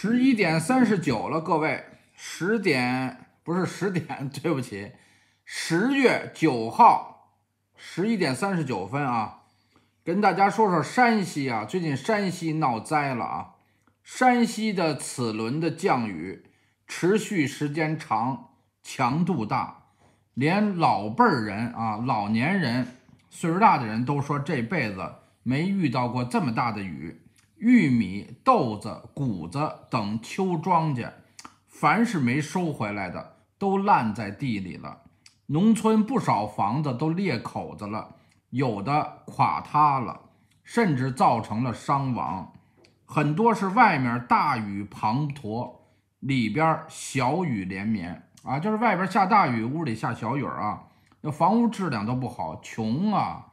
十一点三十九了，各位，十点不是十点，对不起，十月九号十一点三十九分啊，跟大家说说山西啊，最近山西闹灾了啊，山西的此轮的降雨持续时间长，强度大，连老辈儿人啊，老年人，岁数大的人都说这辈子没遇到过这么大的雨。玉米、豆子、谷子等秋庄稼，凡是没收回来的，都烂在地里了。农村不少房子都裂口子了，有的垮塌了，甚至造成了伤亡。很多是外面大雨滂沱，里边小雨连绵啊，就是外边下大雨，屋里下小雨啊。那房屋质量都不好，穷啊。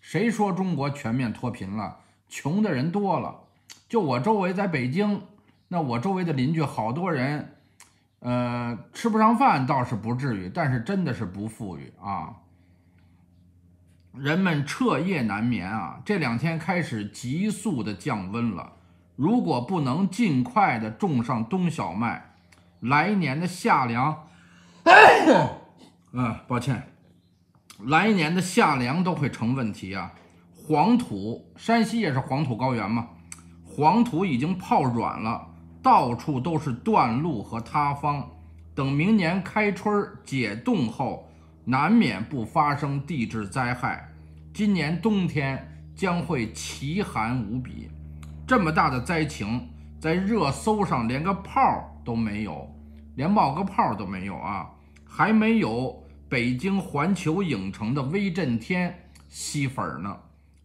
谁说中国全面脱贫了？穷的人多了。就我周围在北京，那我周围的邻居好多人，呃，吃不上饭倒是不至于，但是真的是不富裕啊。人们彻夜难眠啊！这两天开始急速的降温了，如果不能尽快的种上冬小麦，来年的夏粮，嗯，抱歉，来年的夏粮都会成问题啊。黄土，山西也是黄土高原嘛。黄土已经泡软了，到处都是断路和塌方。等明年开春解冻后，难免不发生地质灾害。今年冬天将会奇寒无比。这么大的灾情，在热搜上连个泡都没有，连冒个泡都没有啊！还没有北京环球影城的《威震天》吸粉呢，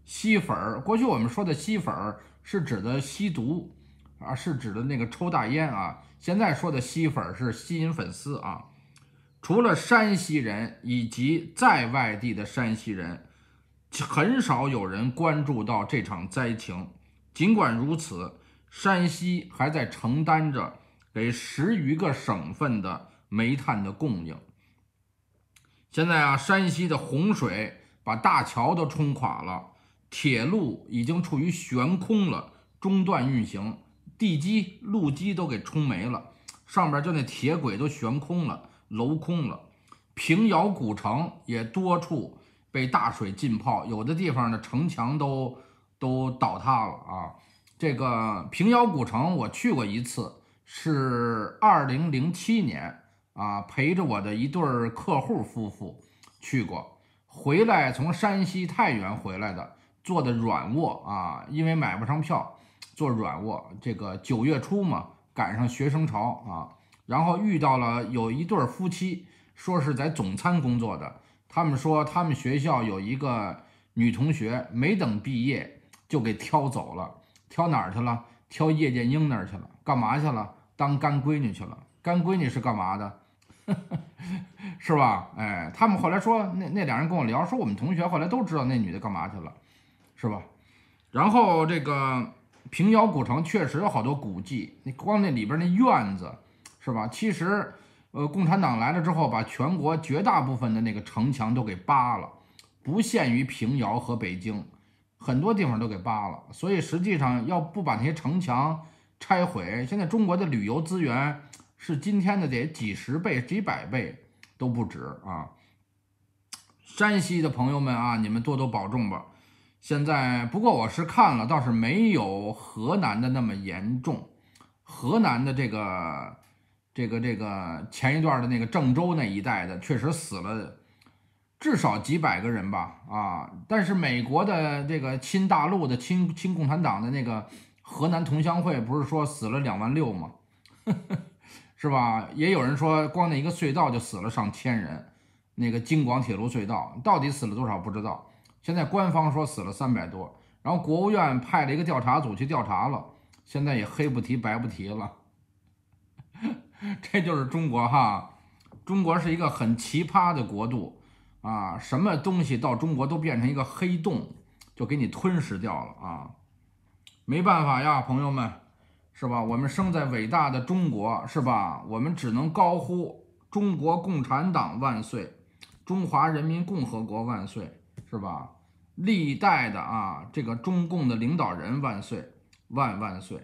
吸粉儿。过去我们说的吸粉儿。是指的吸毒，啊，是指的那个抽大烟啊。现在说的吸粉是吸引粉丝啊。除了山西人以及在外地的山西人，很少有人关注到这场灾情。尽管如此，山西还在承担着给十余个省份的煤炭的供应。现在啊，山西的洪水把大桥都冲垮了。铁路已经处于悬空了，中断运行，地基、路基都给冲没了，上边就那铁轨都悬空了、镂空了。平遥古城也多处被大水浸泡，有的地方的城墙都都倒塌了啊！这个平遥古城我去过一次，是二零零七年啊，陪着我的一对儿客户夫妇去过，回来从山西太原回来的。做的软卧啊，因为买不上票，做软卧。这个九月初嘛，赶上学生潮啊，然后遇到了有一对儿夫妻，说是在总参工作的。他们说他们学校有一个女同学，没等毕业就给挑走了。挑哪儿去了？挑叶剑英那儿去了。干嘛去了？当干闺女去了。干闺女是干嘛的？是吧？哎，他们后来说，那那俩人跟我聊，说我们同学后来都知道那女的干嘛去了。是吧？然后这个平遥古城确实有好多古迹，你光那里边那院子，是吧？其实，呃，共产党来了之后，把全国绝大部分的那个城墙都给扒了，不限于平遥和北京，很多地方都给扒了。所以实际上，要不把那些城墙拆毁，现在中国的旅游资源是今天的得几十倍、几百倍都不止啊！山西的朋友们啊，你们多多保重吧。现在不过我是看了，倒是没有河南的那么严重。河南的这个、这个、这个前一段的那个郑州那一带的，确实死了至少几百个人吧。啊，但是美国的这个亲大陆的亲亲共产党的那个河南同乡会，不是说死了两万六吗？是吧？也有人说，光那一个隧道就死了上千人。那个京广铁路隧道到底死了多少不知道。现在官方说死了三百多，然后国务院派了一个调查组去调查了，现在也黑不提白不提了。这就是中国哈，中国是一个很奇葩的国度啊，什么东西到中国都变成一个黑洞，就给你吞噬掉了啊，没办法呀，朋友们，是吧？我们生在伟大的中国，是吧？我们只能高呼中国共产党万岁，中华人民共和国万岁。是吧？历代的啊，这个中共的领导人万岁，万万岁。